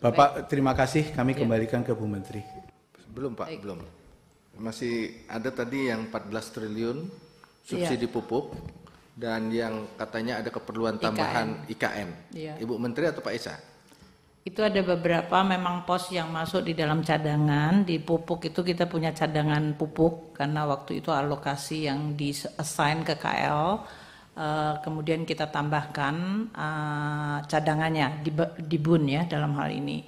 Bapak terima kasih kami ya. kembalikan ke Bu Menteri. Belum Pak, Baik. belum. Masih ada tadi yang 14 triliun subsidi ya. pupuk dan yang katanya ada keperluan tambahan IKM. IKN. Ya. Ibu Menteri atau Pak Esa? Itu ada beberapa memang pos yang masuk di dalam cadangan di pupuk itu kita punya cadangan pupuk karena waktu itu alokasi yang di assign ke KL Eh, kemudian kita tambahkan eh, cadangannya di, di ya dalam hal ini.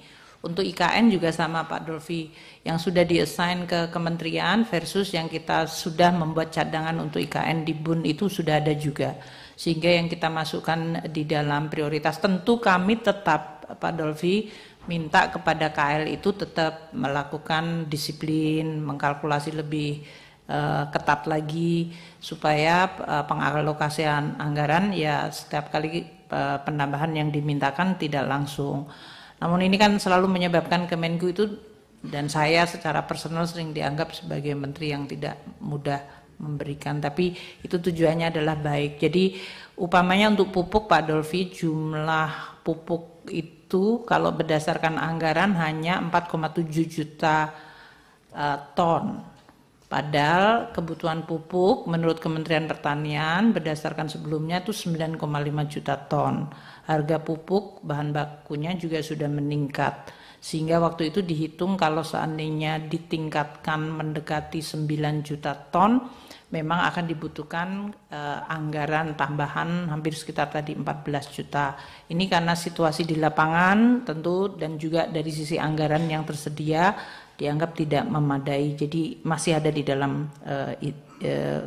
Untuk IKN juga sama Pak Dolfi yang sudah diassign ke kementerian versus yang kita sudah membuat cadangan untuk IKN di BUN itu sudah ada juga. Sehingga yang kita masukkan di dalam prioritas tentu kami tetap Pak Dolfi minta kepada KL itu tetap melakukan disiplin, mengkalkulasi lebih Eh, ketat lagi supaya eh, pengalokasian anggaran ya setiap kali eh, penambahan yang dimintakan tidak langsung. Namun ini kan selalu menyebabkan Kemenku itu dan saya secara personal sering dianggap sebagai menteri yang tidak mudah memberikan tapi itu tujuannya adalah baik. Jadi upamanya untuk pupuk Pak Dolfi jumlah pupuk itu kalau berdasarkan anggaran hanya 4,7 juta uh, ton Padahal kebutuhan pupuk menurut Kementerian Pertanian berdasarkan sebelumnya itu 9,5 juta ton. Harga pupuk bahan bakunya juga sudah meningkat. Sehingga waktu itu dihitung kalau seandainya ditingkatkan mendekati 9 juta ton, memang akan dibutuhkan eh, anggaran tambahan hampir sekitar tadi 14 juta. Ini karena situasi di lapangan tentu dan juga dari sisi anggaran yang tersedia dianggap tidak memadai. Jadi masih ada di dalam uh, eh, uh,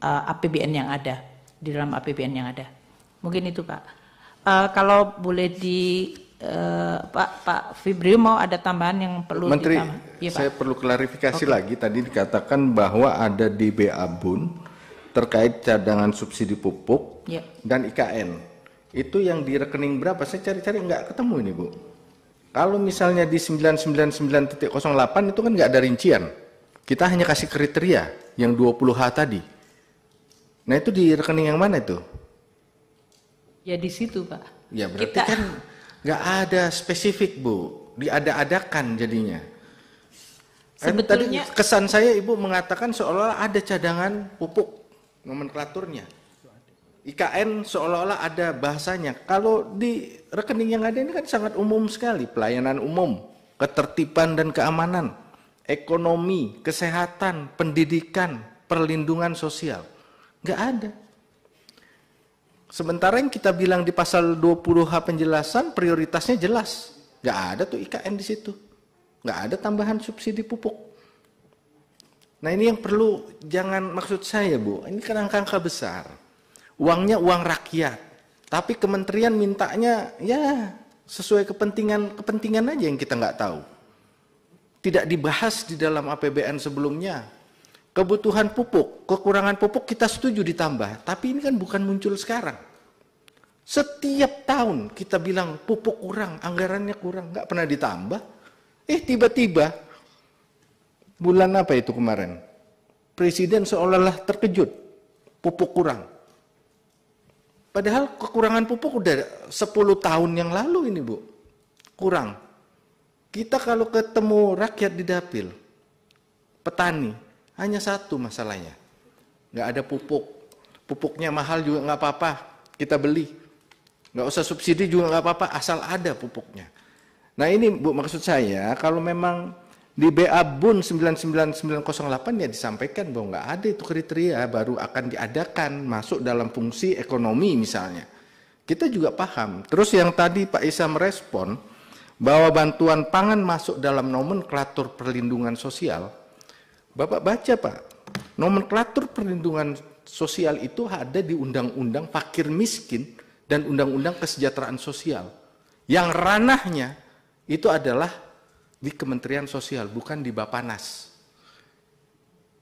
eh, APBN yang ada, di dalam APBN yang ada. Mungkin itu Pak. Uh, kalau boleh di uh, Pak Pak Fibrio mau ada tambahan yang perlu Menteri, ya, Pak. saya perlu klarifikasi okay. lagi. Tadi dikatakan bahwa ada di BA Bun terkait cadangan subsidi pupuk yeah. dan IKN. Itu yang di rekening berapa? Saya cari-cari nggak ketemu ini Bu. Kalau misalnya di 999.08 itu kan nggak ada rincian. Kita hanya kasih kriteria yang 20H tadi. Nah itu di rekening yang mana itu? Ya di situ Pak. Ya berarti Kita... kan nggak ada spesifik Bu. Diada-adakan jadinya. Sebetulnya... Eh, tadi kesan saya Ibu mengatakan seolah-olah ada cadangan pupuk nomenklaturnya. IKN seolah-olah ada bahasanya. Kalau di rekening yang ada ini kan sangat umum sekali, pelayanan umum, ketertiban dan keamanan, ekonomi, kesehatan, pendidikan, perlindungan sosial. Nggak ada. Sementara yang kita bilang di pasal 20H penjelasan prioritasnya jelas. Nggak ada tuh IKN di situ. Nggak ada tambahan subsidi pupuk. Nah ini yang perlu jangan maksud saya Bu, ini kan angka-angka besar uangnya uang rakyat. Tapi kementerian mintanya ya sesuai kepentingan kepentingan aja yang kita nggak tahu. Tidak dibahas di dalam APBN sebelumnya. Kebutuhan pupuk, kekurangan pupuk kita setuju ditambah, tapi ini kan bukan muncul sekarang. Setiap tahun kita bilang pupuk kurang, anggarannya kurang, nggak pernah ditambah. Eh tiba-tiba bulan apa itu kemarin? Presiden seolah-olah terkejut, pupuk kurang. Padahal kekurangan pupuk udah 10 tahun yang lalu ini Bu. Kurang. Kita kalau ketemu rakyat di dapil, petani, hanya satu masalahnya. Nggak ada pupuk. Pupuknya mahal juga nggak apa-apa, kita beli. Nggak usah subsidi juga nggak apa-apa, asal ada pupuknya. Nah ini Bu maksud saya, kalau memang di BA BUN 99908 ya disampaikan bahwa nggak ada itu kriteria baru akan diadakan masuk dalam fungsi ekonomi misalnya. Kita juga paham. Terus yang tadi Pak Isa merespon bahwa bantuan pangan masuk dalam nomenklatur perlindungan sosial. Bapak baca Pak, nomenklatur perlindungan sosial itu ada di Undang-Undang Fakir Miskin dan Undang-Undang Kesejahteraan Sosial. Yang ranahnya itu adalah di Kementerian Sosial, bukan di Bapanas.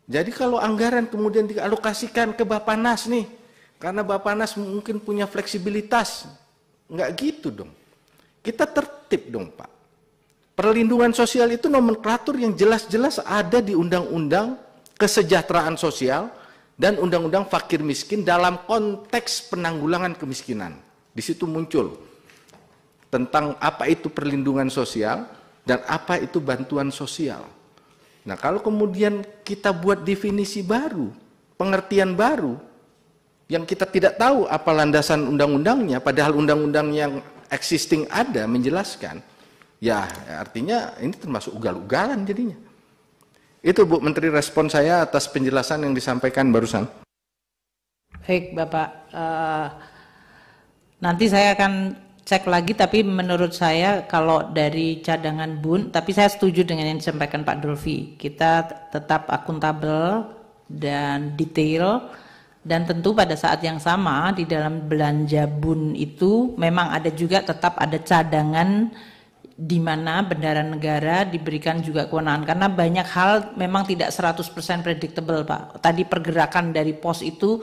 Jadi kalau anggaran kemudian dialokasikan ke Bapanas nih, karena Bapanas mungkin punya fleksibilitas, nggak gitu dong. Kita tertib dong Pak. Perlindungan sosial itu nomenklatur yang jelas-jelas ada di Undang-Undang Kesejahteraan Sosial dan Undang-Undang Fakir Miskin dalam konteks penanggulangan kemiskinan. Di situ muncul tentang apa itu perlindungan sosial, dan apa itu bantuan sosial. Nah, kalau kemudian kita buat definisi baru, pengertian baru yang kita tidak tahu apa landasan undang-undangnya, padahal undang-undang yang existing ada menjelaskan, ya artinya ini termasuk ugal-ugalan jadinya. Itu Bu Menteri respon saya atas penjelasan yang disampaikan barusan. Baik Bapak, uh, nanti saya akan cek lagi tapi menurut saya kalau dari cadangan Bun tapi saya setuju dengan yang disampaikan Pak Dolfi kita tetap akuntabel dan detail dan tentu pada saat yang sama di dalam belanja Bun itu memang ada juga tetap ada cadangan di mana bendara negara diberikan juga kewenangan karena banyak hal memang tidak 100% predictable Pak. Tadi pergerakan dari pos itu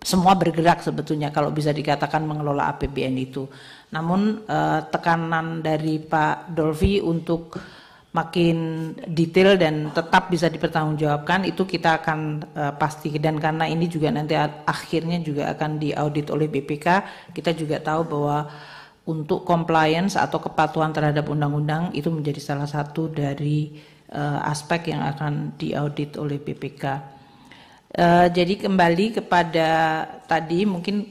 semua bergerak sebetulnya kalau bisa dikatakan mengelola APBN itu. Namun eh, tekanan dari Pak Dolvi untuk makin detail dan tetap bisa dipertanggungjawabkan itu kita akan eh, pasti dan karena ini juga nanti akhirnya juga akan diaudit oleh BPK kita juga tahu bahwa untuk compliance atau kepatuhan terhadap undang-undang itu menjadi salah satu dari eh, aspek yang akan diaudit oleh BPK. Eh, jadi kembali kepada tadi mungkin